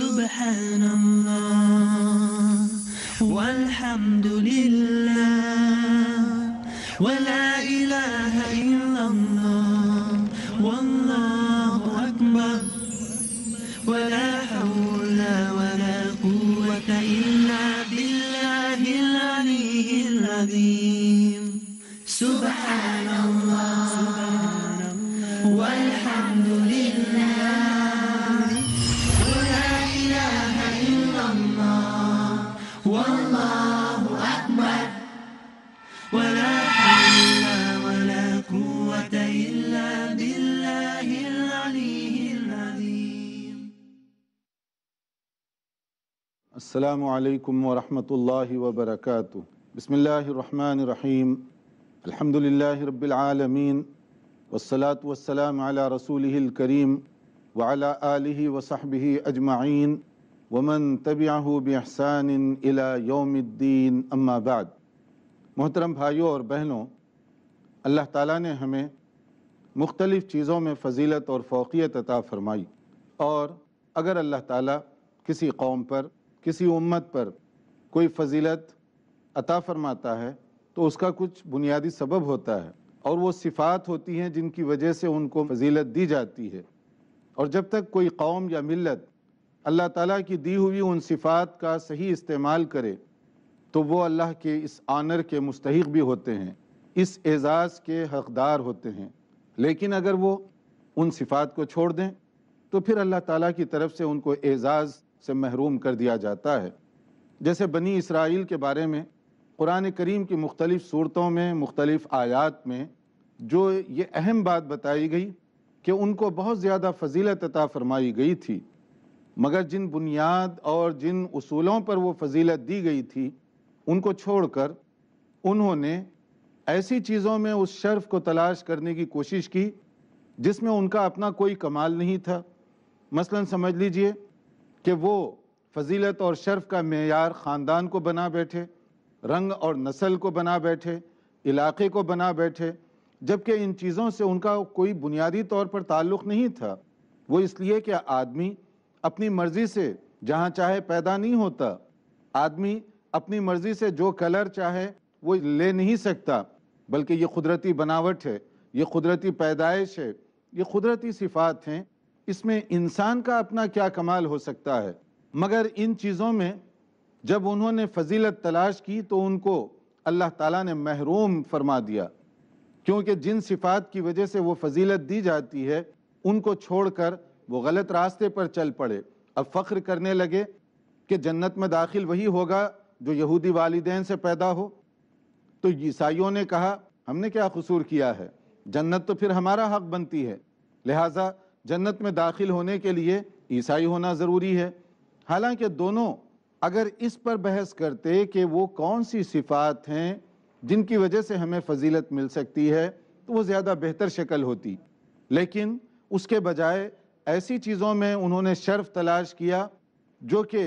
سبحان الله والحمد لله ولا إله إلا الله والله أكبر ولا আসসালামু আলাইকুম ওরহমতুল্লাহ ওবরকাত বিসমিল্লাহ রহমান রহিম আলহামদুলিল্লাহ রবিল আলমিন ওসলাত ওসালাম আলা রসুলহিল করিম ওয়ালা আলহি ওসাহবিহি আজমাইন ওমন তবিয়াহু বিহসান ইলা योमद्दीन अम्माबाद मोहतरम भाइयों और बहनों अल्लाह ताला ने हमें मुख्तलिफ़ चीज़ों में फजीलत और फोकियत अता फ़रमाई और अगर अल्लाह ताला किसी कौम पर किसी उम्मत पर कोई फजीलत अता फरमाता है तो उसका कुछ बुनियादी सबब होता है और वो सिफ़ात होती हैं जिनकी वजह से उनको फजीलत दी जाती है और जब तक कोई कौम या मिलत अल्लाह ताला की दी हुई उन सिफ़ात का सही इस्तेमाल करे तो वो अल्लाह के इस आनर के मुस्तक भी होते हैं इस एज़ाज़ के हकदार होते हैं लेकिन अगर वो उन सिफ़ात को छोड़ दें तो फिर अल्लाह ताला की तरफ से उनको एज़ाज़ से महरूम कर दिया जाता है जैसे बनी इसराइल के बारे में कुरान करीम की मुख्तलिफ़ सूरतों में मुख्तलिफ़ आयात में जो ये अहम बात बताई गई कि उनको बहुत ज़्यादा फजीलत अता फरमाई गई थी मगर जिन बुनियाद और जिन असूलों पर वो फजीलत दी गई थी उनको छोड़कर उन्होंने ऐसी चीज़ों में उस शर्फ को तलाश करने की कोशिश की जिसमें उनका अपना कोई कमाल नहीं था मसलन समझ लीजिए कि वो फजीलत और शर्फ का मैार ख़ानदान को बना बैठे रंग और नस्ल को बना बैठे इलाके को बना बैठे जबकि इन चीज़ों से उनका कोई बुनियादी तौर पर ताल्लुक़ नहीं था वो इसलिए कि आदमी अपनी मर्ज़ी से जहाँ चाहे पैदा नहीं होता आदमी अपनी मर्ज़ी से जो कलर चाहे वो ले नहीं सकता बल्कि ये कुदरती बनावट है ये कुदरती पैदाइश है ये कुदरती सिफात हैं इसमें इंसान का अपना क्या कमाल हो सकता है मगर इन चीज़ों में जब उन्होंने फजीलत तलाश की तो उनको अल्लाह ताला ने महरूम फरमा दिया क्योंकि जिन सिफात की वजह से वो फजीलत दी जाती है उनको छोड़कर वो गलत रास्ते पर चल पड़े अब फ़ख्र करने लगे कि जन्नत में दाखिल वही होगा जो यहूदी वालदेन से पैदा हो तो ईसाइयों ने कहा हमने क्या कसूर किया है जन्नत तो फिर हमारा हक बनती है लिहाजा जन्नत में दाखिल होने के लिए ईसाई होना ज़रूरी है हालांकि दोनों अगर इस पर बहस करते कि वो कौन सी सिफात हैं जिनकी वजह से हमें फजीलत मिल सकती है तो वो ज़्यादा बेहतर शक्ल होती लेकिन उसके बजाय ऐसी चीज़ों में उन्होंने शर्फ तलाश किया जो कि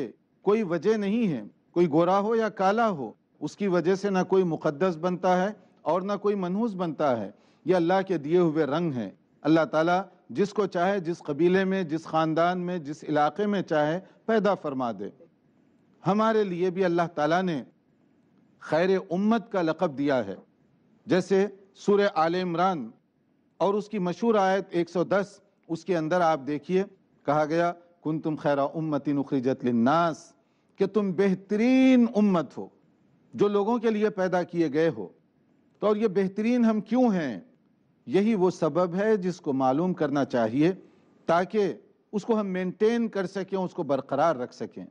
कोई वजह नहीं है कोई गोरा हो या काला हो उसकी वजह से ना कोई मुक़दस बनता है और ना कोई मनहूस बनता है ये अल्लाह के दिए हुए रंग हैं अल्लाह ताला जिसको चाहे जिस कबीले में जिस ख़ानदान में जिस इलाके में चाहे पैदा फरमा दे हमारे लिए भी अल्लाह ताला ने खैर उम्मत का लक़ब दिया है जैसे सूर आल इमरान और उसकी मशहूर आयत 110 उसके अंदर आप देखिए कहा गया कुन तुम खैर उम्मतिन उखरीजत लिन्नास कि तुम बेहतरीन उम्मत हो जो लोगों के लिए पैदा किए गए हो तो और ये बेहतरीन हम क्यों हैं यही वो सबब है जिसको मालूम करना चाहिए ताकि उसको हम मेंटेन कर सकें उसको बरकरार रख सकें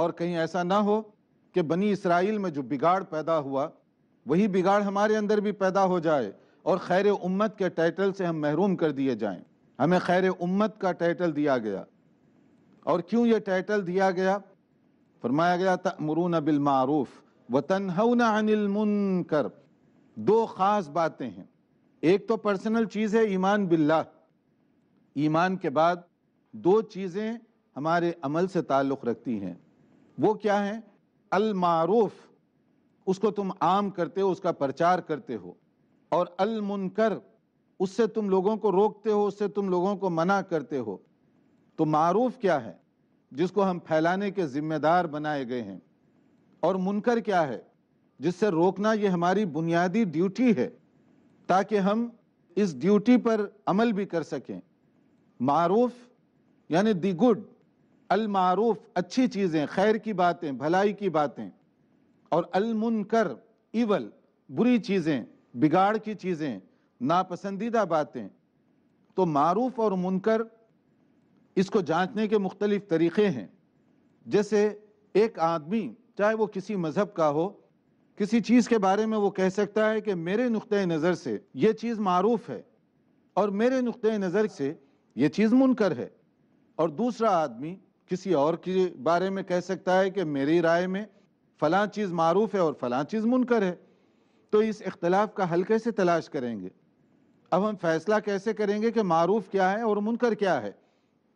और कहीं ऐसा ना हो कि बनी इसराइल में जो बिगाड़ पैदा हुआ वही बिगाड़ हमारे अंदर भी पैदा हो जाए और खैर उम्मत के टाइटल से हम महरूम कर दिए जाएं हमें खैर उम्मत का टाइटल दिया गया और क्यों ये टाइटल दिया गया फरमाया गया मरून बिलमारूफ व तनहना मुनकर दो ख़ास बातें हैं एक तो पर्सनल चीज़ है ईमान बिल्ला ईमान के बाद दो चीज़ें हमारे अमल से ताल्लुक़ रखती हैं वो क्या है अलमारूफ उसको तुम आम करते हो उसका प्रचार करते हो और अलमुनकर उससे तुम लोगों को रोकते हो उससे तुम लोगों को मना करते हो तो मारूफ क्या है जिसको हम फैलाने के ज़िम्मेदार बनाए गए हैं और मुनकर क्या है जिससे रोकना ये हमारी बुनियादी ड्यूटी है ताकि हम इस ड्यूटी पर अमल भी कर सकें मारूफ यानी दी गुड मारूफ अच्छी चीज़ें खैर की बातें भलाई की बातें और मुनकर इवल बुरी चीज़ें बिगाड़ की चीज़ें नापसंदीदा बातें तो मारूफ और मुनकर इसको जांचने के मुख्तलिफ तरीक़े हैं जैसे एक आदमी चाहे वो किसी मज़हब का हो किसी चीज़ के बारे में वो कह सकता है कि मेरे नुक़ नज़र से ये चीज़ मरूफ़ है और मेरे नुक़ नज़र से ये चीज़ मुनकर है और दूसरा आदमी किसी और के बारे में कह सकता है कि मेरी राय में फ़लाँ चीज़ मरूफ़ है और फ़लाँ चीज़ मुनकर है तो इस इख्तलाफ का हल कैसे तलाश करेंगे अब हम फैसला कैसे करेंगे कि मरूफ़ क्या है और मुनकर क्या है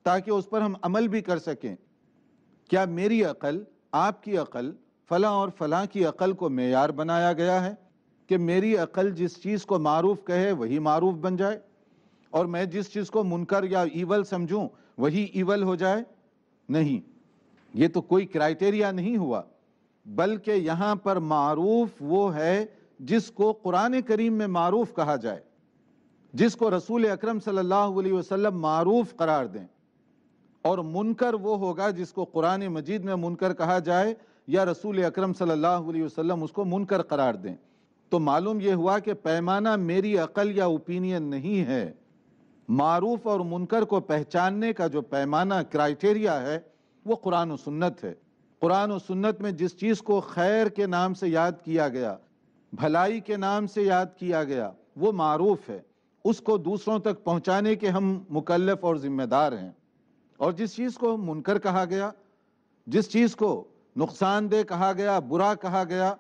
ताकि उस पर हम अमल भी कर सकें क्या मेरी अकल आपकी अकल फ़लाँ और फ़लाँ की अक़ल को मेयार बनाया गया है कि मेरी अक़ल जिस चीज़ को मारूफ कहे वही मारूफ बन जाए और मैं जिस चीज़ को मुनकर या ईवल समझूं वही ईवल हो जाए नहीं ये तो कोई क्राइटेरिया नहीं हुआ बल्कि यहाँ पर मारूफ वो है जिसको कुरान करीम में मारूफ कहा जाए जिसको रसूल अक्रम सल्लल्लाहु मारूफ करार दें और मुनकर वो होगा जिसको कुरान मजीद में मुनकर कहा जाए या रसूल अक्रम सल्लल्लाहु उसको मुनकर करार दें तो मालूम यह हुआ कि पैमाना मेरी अकल या ओपिनियन नहीं है मारूफ और मुनकर को पहचानने का जो पैमाना क्राइटेरिया है वो कुरान सुन्नत है कुरान सुन्नत में जिस चीज़ को खैर के नाम से याद किया गया भलाई के नाम से याद किया गया वो मारूफ है उसको दूसरों तक पहुंचाने के हम मुकलफ और ज़िम्मेदार हैं और जिस चीज़ को मुनकर कहा गया जिस चीज़ को नुकसानदेह कहा गया बुरा कहा गया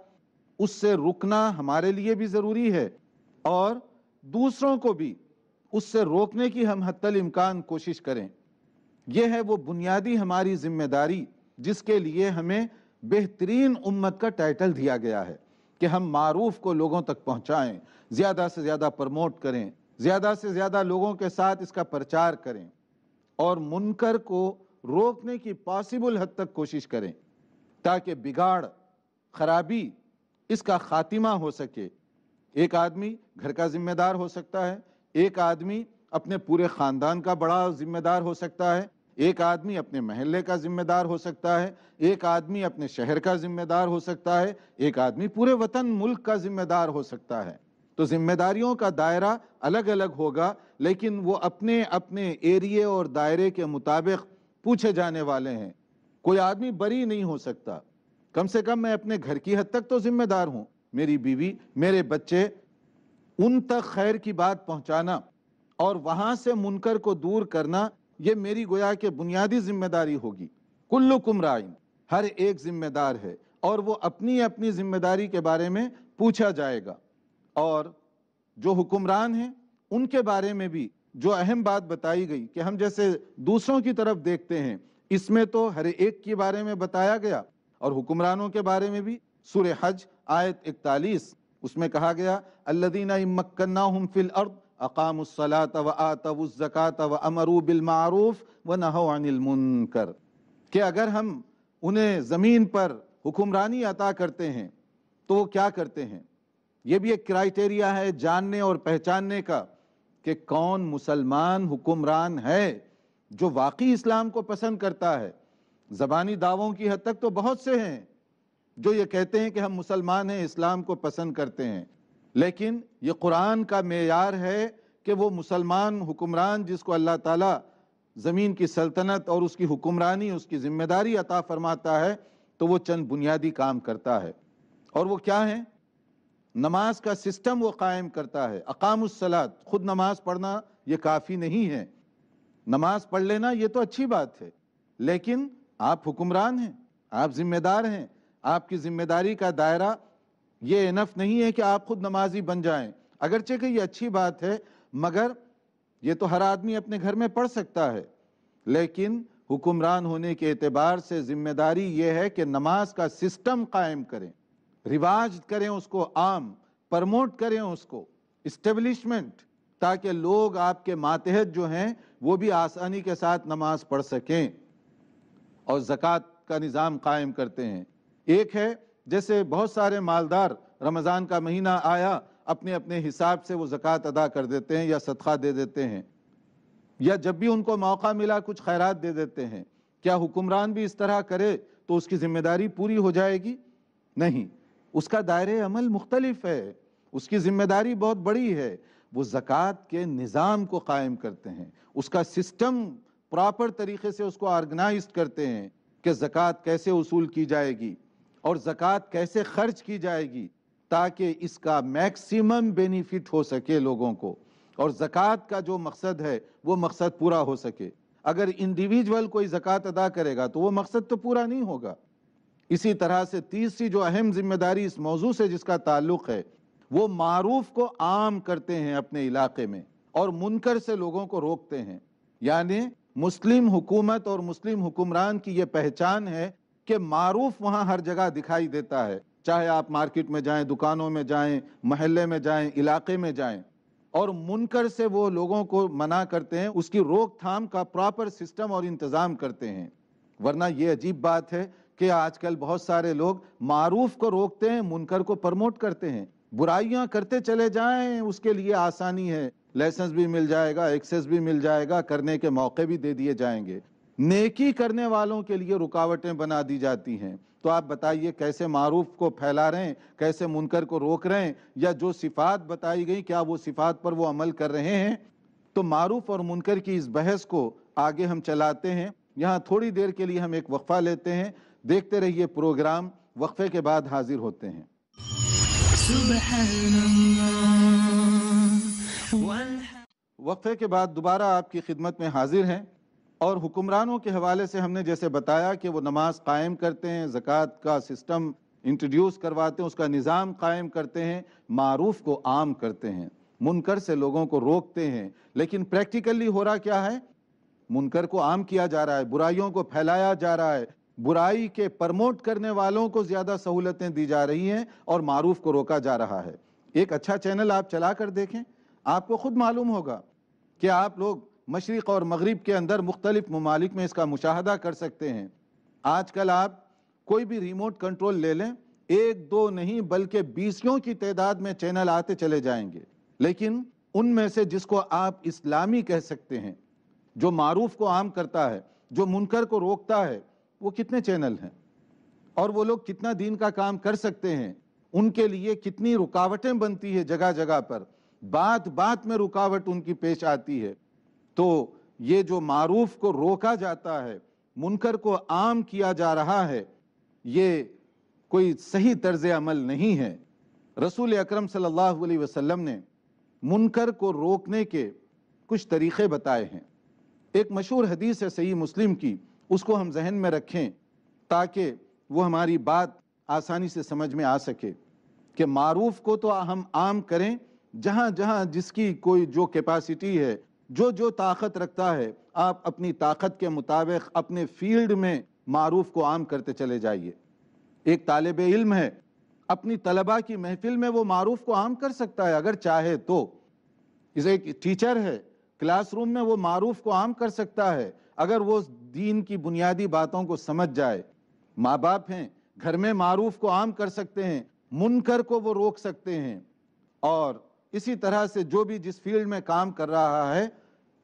उससे रुकना हमारे लिए भी ज़रूरी है और दूसरों को भी उससे रोकने की हम हत्तल इम्कान कोशिश करें यह है वो बुनियादी हमारी जिम्मेदारी जिसके लिए हमें बेहतरीन उम्मत का टाइटल दिया गया है कि हम मारूफ को लोगों तक पहुंचाएं ज़्यादा से ज़्यादा प्रमोट करें ज़्यादा से ज़्यादा लोगों के साथ इसका प्रचार करें और मुनकर को रोकने की पॉसिबल हद तक कोशिश करें ताकि बिगाड़ खराबी इसका खात्मा हो सके एक आदमी घर का जिम्मेदार हो सकता है एक आदमी अपने पूरे ख़ानदान का बड़ा जिम्मेदार हो सकता है एक आदमी अपने महल्ले का जिम्मेदार हो सकता है एक आदमी अपने शहर का जिम्मेदार हो सकता है एक आदमी पूरे वतन मुल्क का जिम्मेदार हो सकता है तो जिम्मेदारियों का दायरा अलग अलग होगा लेकिन वो अपने अपने एरिए और दायरे के मुताबिक पूछे जाने वाले हैं कोई आदमी बरी नहीं हो सकता कम से कम मैं अपने घर की हद तक तो जिम्मेदार हूं मेरी बीवी मेरे बच्चे उन तक खैर की बात पहुंचाना और वहां से मुनकर को दूर करना यह मेरी गोया के बुनियादी जिम्मेदारी होगी कुल्लू राइन हर एक जिम्मेदार है और वो अपनी अपनी जिम्मेदारी के बारे में पूछा जाएगा और जो हुक्मरान हैं उनके बारे में भी जो अहम बात बताई गई कि हम जैसे दूसरों की तरफ देखते हैं इसमें तो हर एक के बारे में बताया गया और हुक्मरानों के बारे में भी सुर हज आयत इकतालीस उसमें कहा गया फिल अर्द व व व कि अगर हम उन्हें ज़मीन पर हुक्मरानी अता करते हैं तो वो क्या करते हैं ये भी एक क्राइटेरिया है जानने और पहचानने का कि कौन मुसलमान हुक्मरान है जो वाकई इस्लाम को पसंद करता है ज़बानी दावों की हद तक तो बहुत से हैं जो ये कहते हैं कि हम मुसलमान हैं इस्लाम को पसंद करते हैं लेकिन ये कुरान का मेयार है कि वो मुसलमान हुक्मरान जिसको अल्लाह ताला ज़मीन की सल्तनत और उसकी हुक्मरानी उसकी ज़िम्मेदारी अता फरमाता है तो वो चंद बुनियादी काम करता है और वो क्या है नमाज का सिस्टम वो कायम करता है सलात खुद नमाज पढ़ना ये काफ़ी नहीं है नमाज पढ़ लेना ये तो अच्छी बात है लेकिन आप हुक्मरान हैं आप जिम्मेदार हैं आपकी जिम्मेदारी का दायरा ये इनफ नहीं है कि आप खुद नमाजी बन जाएं अगरचे कि ये अच्छी बात है मगर ये तो हर आदमी अपने घर में पढ़ सकता है लेकिन हुक्मरान होने के एतबार से जिम्मेदारी ये है कि नमाज का सिस्टम कायम करें रिवाज करें उसको आम प्रमोट करें उसको इस्टेब्लिशमेंट ताकि लोग आपके मातहत जो हैं वो भी आसानी के साथ नमाज पढ़ सकें और ज़क़़त का निज़ाम कायम करते हैं एक है जैसे बहुत सारे मालदार रमज़ान का महीना आया अपने अपने हिसाब से वो ज़क़़त अदा कर देते हैं या सदका दे देते हैं या जब भी उनको मौका मिला कुछ खैरात दे देते हैं क्या हुक्मरान भी इस तरह करे तो उसकी ज़िम्मेदारी पूरी हो जाएगी नहीं उसका दायरे अमल मुख्तलफ है उसकी ज़िम्मेदारी बहुत बड़ी है वो ज़क़़त के निज़ाम को कायम करते हैं उसका सिस्टम प्रॉपर तरीके से उसको ऑर्गेनाइज करते हैं कि ज़क़़त कैसे वसूल की जाएगी और ज़क़़त कैसे खर्च की जाएगी ताकि इसका मैक्सिमम बेनिफिट हो सके लोगों को और ज़क़़त का जो मकसद है वो मकसद पूरा हो सके अगर इंडिविजुअल कोई ज़क़़त अदा करेगा तो वो मकसद तो पूरा नहीं होगा इसी तरह से तीसरी जो अहम जिम्मेदारी इस मौजू से जिसका ताल्लुक़ है वो मारूफ को आम करते हैं अपने इलाके में और मुनकर से लोगों को रोकते हैं यानी मुस्लिम हुकूमत और मुस्लिम हुक्मरान की ये पहचान है कि मारूफ वहाँ हर जगह दिखाई देता है चाहे आप मार्केट में जाएं दुकानों में जाएं महल्ले में जाएं इलाके में जाएं और मुनकर से वो लोगों को मना करते हैं उसकी रोकथाम का प्रॉपर सिस्टम और इंतज़ाम करते हैं वरना ये अजीब बात है कि आजकल बहुत सारे लोग मारूफ को रोकते हैं मुनकर को प्रमोट करते हैं बुराइयां करते चले जाएं उसके लिए आसानी है लाइसेंस भी मिल जाएगा एक्सेस भी मिल जाएगा करने के मौके भी दे दिए जाएंगे नेकी करने वालों के लिए रुकावटें बना दी जाती हैं तो आप बताइए कैसे मारूफ को फैला रहे हैं कैसे मुनकर को रोक रहे हैं या जो सिफात बताई गई क्या वो सिफात पर वो अमल कर रहे हैं तो मारूफ और मुनकर की इस बहस को आगे हम चलाते हैं यहाँ थोड़ी देर के लिए हम एक वक्फ़ा लेते हैं देखते रहिए प्रोग्राम वक्फ़े के बाद हाजिर होते हैं वक्फे के बाद दोबारा आपकी खिदमत में हाजिर हैं और हुक्मरानों के हवाले से हमने जैसे बताया कि वो नमाज कायम करते हैं जक़ात का सिस्टम इंट्रोड्यूस करवाते हैं उसका निज़ाम कायम करते हैं मारूफ को आम करते हैं मुनकर से लोगों को रोकते हैं लेकिन प्रैक्टिकली हो रहा क्या है मुनकर को आम किया जा रहा है बुराइयों को फैलाया जा रहा है बुराई के प्रमोट करने वालों को ज़्यादा सहूलतें दी जा रही हैं और मारूफ को रोका जा रहा है एक अच्छा चैनल आप चला कर देखें आपको ख़ुद मालूम होगा कि आप लोग मशरक़ और मगरब के अंदर मुख्तलिफ़ ममालिक में इसका मुशाह कर सकते हैं आज कल आप कोई भी रिमोट कंट्रोल ले लें एक दो नहीं बल्कि बीसियों की तादाद में चैनल आते चले जाएंगे लेकिन उनमें से जिसको आप इस्लामी कह सकते हैं जो मारूफ को आम करता है जो मुनकर को रोकता है वो कितने चैनल हैं और वो लोग कितना दीन का काम कर सकते हैं उनके लिए कितनी रुकावटें बनती है जगह जगह पर बात बात में रुकावट उनकी पेश आती है तो ये जो मारूफ को रोका जाता है मुनकर को आम किया जा रहा है ये कोई सही तर्ज अमल नहीं है रसूल अक्रम सल्लल्लाहु वसल्लम ने मुनकर को रोकने के कुछ तरीक़े बताए हैं एक मशहूर हदीस है सही मुस्लिम की उसको हम जहन में रखें ताकि वो हमारी बात आसानी से समझ में आ सके कि मारूफ को तो हम आम करें जहाँ जहाँ जिसकी कोई जो कैपेसिटी है जो जो ताकत रखता है आप अपनी ताकत के मुताबिक अपने फील्ड में मारूफ को आम करते चले जाइए एक तालब इल्म है अपनी तलबा की महफिल में वो मारूफ को आम कर सकता है अगर चाहे तो इसे एक टीचर है क्लासरूम में वो मारूफ को आम कर सकता है अगर वो दीन की बुनियादी बातों को समझ जाए माँ बाप हैं घर में मारूफ को आम कर सकते हैं मुनकर को वो रोक सकते हैं और इसी तरह से जो भी जिस फील्ड में काम कर रहा है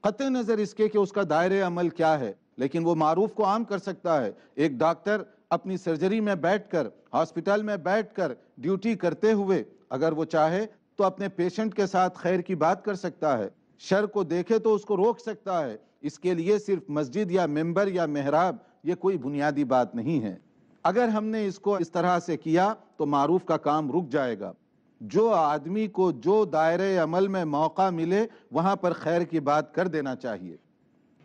क़त नज़र इसके कि उसका दायरे अमल क्या है लेकिन वो मारूफ को आम कर सकता है एक डॉक्टर अपनी सर्जरी में बैठकर हॉस्पिटल में बैठकर ड्यूटी करते हुए अगर वो चाहे तो अपने पेशेंट के साथ खैर की बात कर सकता है शर को देखे तो उसको रोक सकता है इसके लिए सिर्फ मस्जिद या मेंबर या मेहराब ये कोई बुनियादी बात नहीं है अगर हमने इसको इस तरह से किया तो मारूफ का काम रुक जाएगा जो आदमी को जो दायरे अमल में मौका मिले वहां पर खैर की बात कर देना चाहिए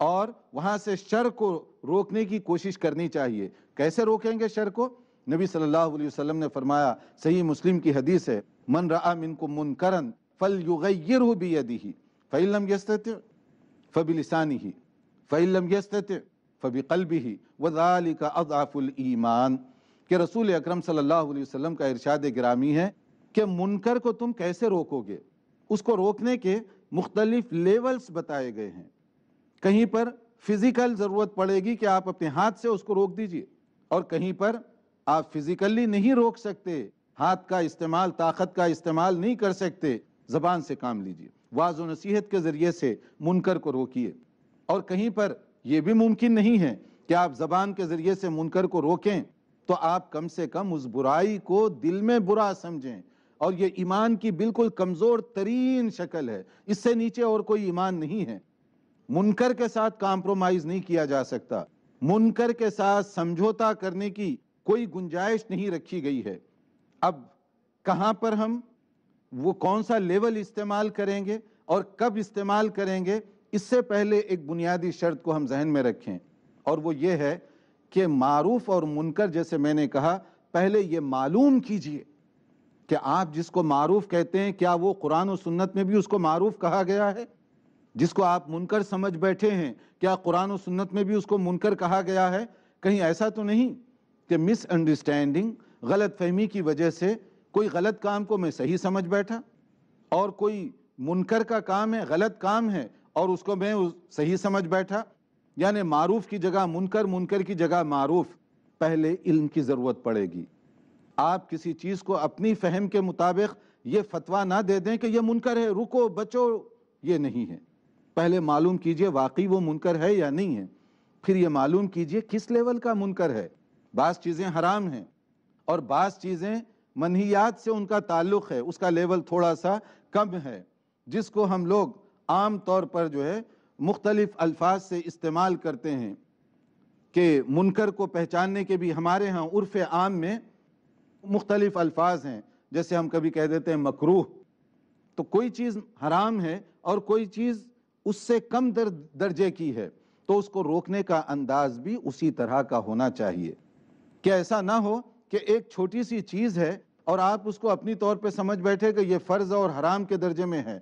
और वहां से शर को रोकने की कोशिश करनी चाहिए कैसे रोकेंगे शर को नबी सल्लल्लाहु अलैहि वसल्लम ने फरमाया सही मुस्लिम की हदीस है मन रहा मिनको मुनकरन फल युगर भी यदि फ़ैलम यस्त फ़बिलसानी फ़ैलम यस्त फ़बिकल्बी ही वज़ाली का अज़ाफ़ुलईमान के रसूल अक्रम सल्लल्लाहु का इरशाद ग्रामी है कि मुनकर को तुम कैसे रोकोगे उसको रोकने के मुख्तलिफ लेवल्स बताए गए हैं कहीं पर फिज़िकल ज़रूरत पड़ेगी कि आप अपने हाथ से उसको रोक दीजिए और कहीं पर आप फिज़िकली नहीं रोक सकते हाथ का इस्तेमाल ताकत का इस्तेमाल नहीं कर सकते ज़बान से काम लीजिए वाज नसीहत के ज़रिए से मुनकर को रोकिए और कहीं पर यह भी मुमकिन नहीं है कि आप ज़बान के ज़रिए से मुनकर को रोकें तो आप कम से कम उस बुराई को दिल में बुरा समझें और ये ईमान की बिल्कुल कमज़ोर तरीन शक्ल है इससे नीचे और कोई ईमान नहीं है मुनकर के साथ कॉम्प्रोमाइज़ नहीं किया जा सकता मुनकर के साथ समझौता करने की कोई गुंजाइश नहीं रखी गई है अब कहाँ पर हम वो कौन सा लेवल इस्तेमाल करेंगे और कब इस्तेमाल करेंगे इससे पहले एक बुनियादी शर्त को हम जहन में रखें और वो ये है कि मारूफ और मुनकर जैसे मैंने कहा पहले ये मालूम कीजिए कि आप जिसको मारूफ कहते हैं क्या वो कुरान और सुन्नत में भी उसको मारूफ कहा गया है जिसको आप मुनकर समझ बैठे हैं क्या कुरान और सुन्नत में भी उसको मुनकर कहा गया है कहीं ऐसा तो नहीं कि मिसअंडरस्टैंडिंग गलत फहमी की वजह से कोई गलत काम को मैं सही समझ बैठा और कोई मुनकर का काम है गलत काम है और उसको मैं उस सही समझ बैठा यानी मारूफ की जगह मुनकर मुनकर की जगह मारूफ पहले इल्म की ज़रूरत पड़ेगी आप किसी चीज़ को अपनी फहम के मुताबिक ये फतवा ना दे दें कि यह मुनकर है रुको बचो ये नहीं है पहले मालूम कीजिए वाकई वो मुनकर है या नहीं है फिर ये मालूम कीजिए किस लेवल का मुनकर है बास चीज़ें हराम हैं और बास चीज़ें मनहियात से उनका ताल्लुक है उसका लेवल थोड़ा सा कम है जिसको हम लोग आम तौर पर जो है मुख्तलिफ अल्फाज से इस्तेमाल करते हैं कि मुनकर को पहचानने के भी हमारे यहाँ उर्फ आम में मुख्तलिफ अल्फाज हैं जैसे हम कभी कह देते हैं मकरूह तो कोई चीज़ हराम है और कोई चीज़ उससे कम दर दर्जे की है तो उसको रोकने का अंदाज भी उसी तरह का होना चाहिए क्या ऐसा ना हो कि एक छोटी सी चीज़ है और आप उसको अपनी तौर पे समझ बैठे कि ये फ़र्ज़ और हराम के दर्जे में है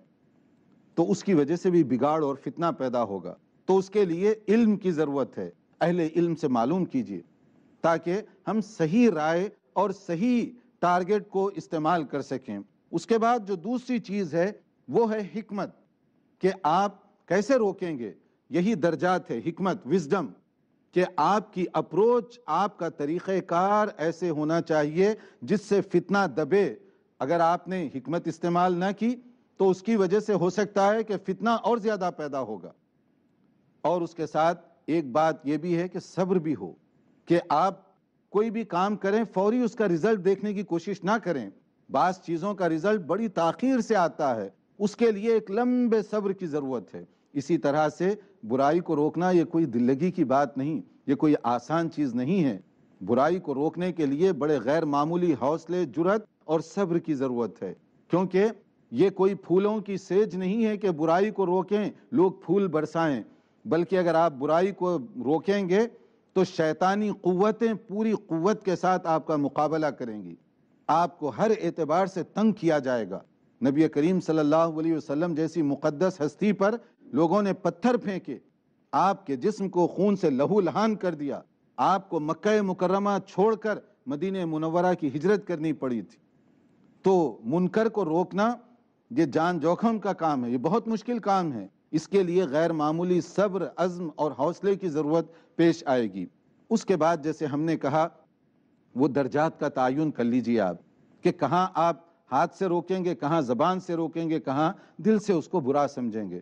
तो उसकी वजह से भी बिगाड़ और फितना पैदा होगा तो उसके लिए इल्म की ज़रूरत है अहले इल्म से मालूम कीजिए ताकि हम सही राय और सही टारगेट को इस्तेमाल कर सकें उसके बाद जो दूसरी चीज़ है वो है हमत कि आप कैसे रोकेंगे यही दर्जात है हिकमत विजडम कि आपकी अप्रोच आपका तरीक़ार ऐसे होना चाहिए जिससे फितना दबे अगर आपने हमत इस्तेमाल ना की तो उसकी वजह से हो सकता है कि फितना और ज़्यादा पैदा होगा और उसके साथ एक बात यह भी है कि सब्र भी हो कि आप कोई भी काम करें फौरी उसका रिजल्ट देखने की कोशिश ना करें बास चीज़ों का रिजल्ट बड़ी ताखीर से आता है उसके लिए एक लंबे सब्र की ज़रूरत है इसी तरह से बुराई को रोकना ये कोई दिल्लगी की बात नहीं ये कोई आसान चीज़ नहीं है बुराई को रोकने के लिए बड़े गैर मामूली हौसले जुरत और सब्र की ज़रूरत है क्योंकि ये कोई फूलों की सेज नहीं है कि बुराई को रोकें लोग फूल बरसाएं बल्कि अगर आप बुराई को रोकेंगे तो शैतानी क़वतें पूरी क़वत के साथ आपका मुकाबला करेंगी आपको हर एतबार से तंग किया जाएगा नबी करीम सल्लल्लाहु अलैहि वसल्लम जैसी मुक़दस हस्ती पर लोगों ने पत्थर फेंके आपके जिस्म को खून से लहू लहान कर दिया आपको मक्का मुकरमा छोड़कर मदीन मुनवरा की हिजरत करनी पड़ी थी तो मुनकर को रोकना ये जान जोखम का काम है ये बहुत मुश्किल काम है इसके लिए गैर मामूली सब्र अज़्म और हौसले की ज़रूरत पेश आएगी उसके बाद जैसे हमने कहा वो दर्जात का तयन कर लीजिए आप कि कहाँ आप हाथ से रोकेंगे कहाँ ज़बान से रोकेंगे कहाँ दिल से उसको बुरा समझेंगे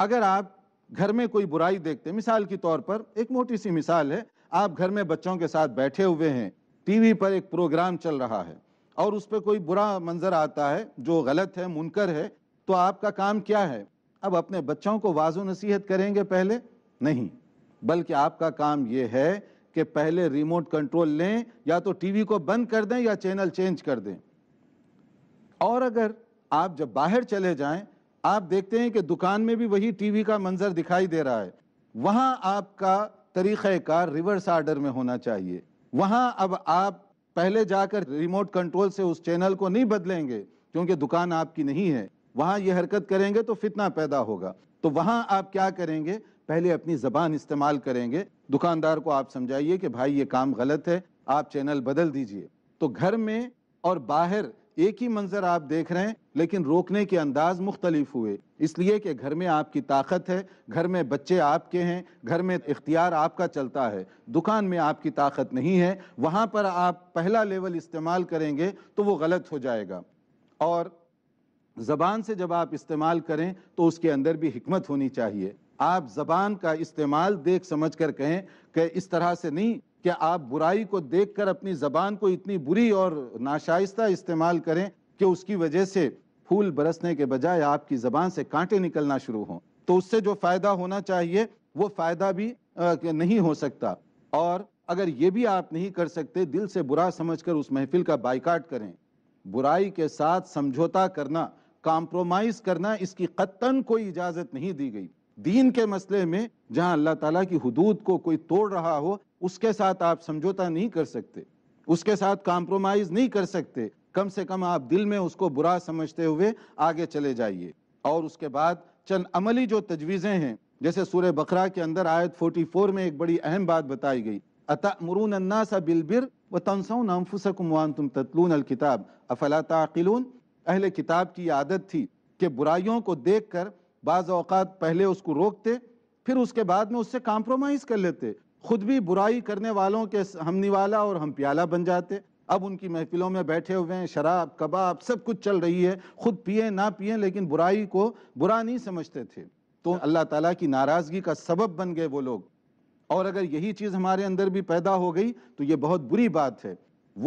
अगर आप घर में कोई बुराई देखते हैं मिसाल के तौर पर एक मोटी सी मिसाल है आप घर में बच्चों के साथ बैठे हुए हैं टीवी पर एक प्रोग्राम चल रहा है और उस पर कोई बुरा मंजर आता है जो गलत है मुनकर है तो आपका काम क्या है अब अपने बच्चों को वाजो नसीहत करेंगे पहले नहीं बल्कि आपका काम यह है कि पहले रिमोट कंट्रोल लें या तो टीवी को बंद कर दें या चैनल चेंज कर दें और अगर आप जब बाहर चले जाएं आप देखते हैं कि दुकान में भी वही टीवी का मंजर दिखाई दे रहा है वहां आपका तरीक़ाकार रिवर्स आर्डर में होना चाहिए वहां अब आप पहले जाकर रिमोट कंट्रोल से उस चैनल को नहीं बदलेंगे क्योंकि दुकान आपकी नहीं है वहां ये हरकत करेंगे तो फितना पैदा होगा तो वहां आप क्या करेंगे पहले अपनी ज़बान इस्तेमाल करेंगे दुकानदार को आप समझाइए कि भाई ये काम गलत है आप चैनल बदल दीजिए तो घर में और बाहर एक ही मंजर आप देख रहे हैं लेकिन रोकने के अंदाज मुख्तलिफ हुए इसलिए कि घर में आपकी ताकत है घर में बच्चे आपके हैं घर में इख्तियार आपका चलता है दुकान में आपकी ताकत नहीं है वहां पर आप पहला लेवल इस्तेमाल करेंगे तो वो गलत हो जाएगा और ज़बान से जब आप इस्तेमाल करें तो उसके अंदर भी हमत होनी चाहिए आप ज़बान का इस्तेमाल देख समझ कर कहें कि इस तरह से नहीं कि आप बुराई को देखकर अपनी ज़बान को इतनी बुरी और नाशाइस्ता इस्तेमाल करें कि उसकी वजह से फूल बरसने के बजाय आपकी ज़बान से कांटे निकलना शुरू हों तो उससे जो फ़ायदा होना चाहिए वो फ़ायदा भी नहीं हो सकता और अगर ये भी आप नहीं कर सकते दिल से बुरा समझकर उस महफिल का बाइकाट करें बुराई के साथ समझौता करना कॉम्प्रोमाइज़ करना इसकी कत्तन कोई इजाज़त नहीं दी गई दीन के मसले में जहां अल्लाह ताला की हदूद को कोई तोड़ रहा हो उसके साथ आप समझौता नहीं कर सकते उसके साथ कॉम्प्रोमाइज नहीं कर सकते कम से कम आप दिल में उसको बुरा समझते हुए आगे चले जाइए और उसके बाद चंद अमली जो तजवीज़ें हैं जैसे सूर्य बकरा के अंदर आयत 44 में एक बड़ी अहम बात बताई गई अतमरून अन्नासा बिलबिर व तनसौन अम्फुसकुमान तुम तत्लून अलकिताब अफला अहले किताब की आदत थी कि बुराइयों को देख कर बाज़ अवत पहले उसको रोकते फिर उसके बाद में उससे कॉम्प्रोमाइज़ कर लेते खुद भी बुराई करने वालों के हम निवाला और हम प्याला बन जाते अब उनकी महफिलों में बैठे हुए हैं शराब कबाब सब कुछ चल रही है खुद पिए ना पिए लेकिन बुराई को बुरा नहीं समझते थे तो हाँ। अल्लाह ताला की नाराज़गी का सबब बन गए वो लोग और अगर यही चीज़ हमारे अंदर भी पैदा हो गई तो ये बहुत बुरी बात है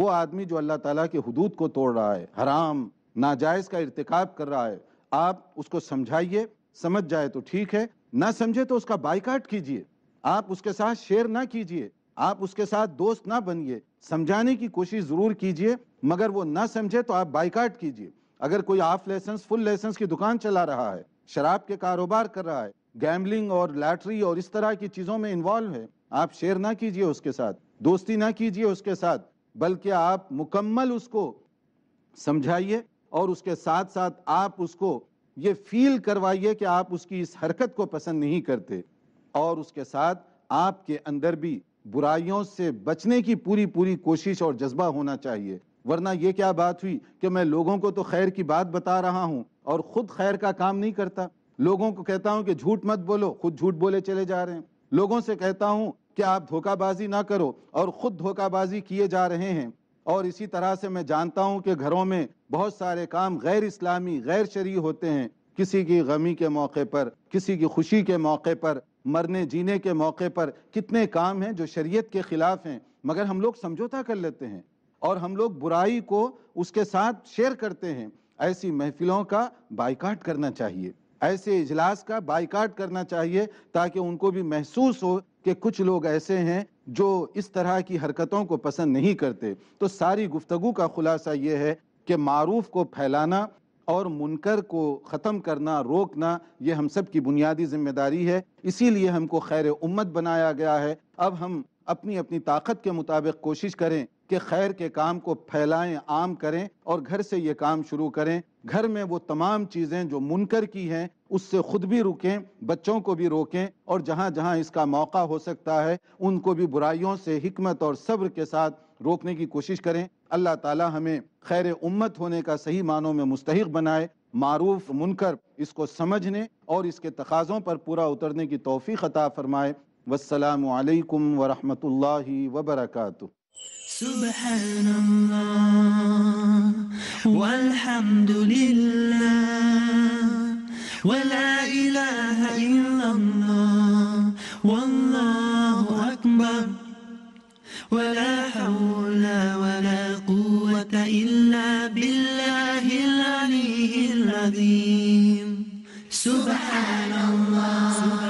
वो आदमी जो अल्लाह ताला के हदूद को तोड़ रहा है हराम नाजायज़ का इरतकब कर रहा है आप उसको समझाइए समझ जाए तो ठीक है ना समझे तो उसका बाइकाट कीजिए आप उसके साथ शेयर ना कीजिए आप उसके साथ दोस्त ना बनिए समझाने की कोशिश जरूर कीजिए मगर वो ना समझे तो आप बाइकाट कीजिए अगर कोई हाफ लाइसेंस फुल लाइसेंस की दुकान चला रहा है शराब के कारोबार कर रहा है गैम्बलिंग और लैटरी और इस तरह की चीज़ों में इन्वॉल्व है आप शेयर ना कीजिए उसके साथ दोस्ती ना कीजिए उसके साथ बल्कि आप मुकम्मल उसको समझाइए और उसके साथ साथ आप उसको ये फील करवाइए कि आप उसकी इस हरकत को पसंद नहीं करते और उसके साथ आपके अंदर भी बुराइयों से बचने की पूरी पूरी कोशिश और जज्बा होना चाहिए वरना ये क्या बात हुई कि मैं लोगों को तो खैर की बात बता रहा हूँ और ख़ुद खैर का काम नहीं करता लोगों को कहता हूँ कि झूठ मत बोलो खुद झूठ बोले चले जा रहे हैं लोगों से कहता हूँ कि आप धोखाबाजी ना करो और ख़ुद धोखाबाजी किए जा रहे हैं और इसी तरह से मैं जानता हूँ कि घरों में बहुत सारे काम गैर इस्लामी गैर शरी होते हैं किसी की गमी के मौके पर किसी की खुशी के मौके पर मरने जीने के मौके पर कितने काम हैं जो शरीयत के ख़िलाफ़ हैं मगर हम लोग समझौता कर लेते हैं और हम लोग बुराई को उसके साथ शेयर करते हैं ऐसी महफिलों का बाइकाट करना चाहिए ऐसे इजलास का बाइकाट करना चाहिए ताकि उनको भी महसूस हो कि कुछ लोग ऐसे हैं जो इस तरह की हरकतों को पसंद नहीं करते तो सारी गुफ्तगु का खुलासा ये है कि मारूफ को फैलाना और मुनकर को ख़त्म करना रोकना ये हम सब की बुनियादी जिम्मेदारी है इसीलिए हमको खैर उम्मत बनाया गया है अब हम अपनी अपनी ताकत के मुताबिक कोशिश करें कि खैर के काम को फैलाएं आम करें और घर से ये काम शुरू करें घर में वो तमाम चीज़ें जो मुनकर की हैं उससे खुद भी रुकें बच्चों को भी रोकें और जहाँ जहाँ इसका मौका हो सकता है उनको भी बुराइयों से हमत और सब्र के साथ रोकने की कोशिश करें अल्लाह ताला हमें खैर उम्मत होने का सही मानों में मुस्तक बनाए मारूफ मुनकर इसको समझने और इसके तकाज़ों पर पूरा उतरने की तोफ़ी अता फ़रमाए वालकम वरहमल वबरकू ولا إله إلا الله والله أكبر ولا حول ولا قوة إلا بالله العلي العظيم سبحان الله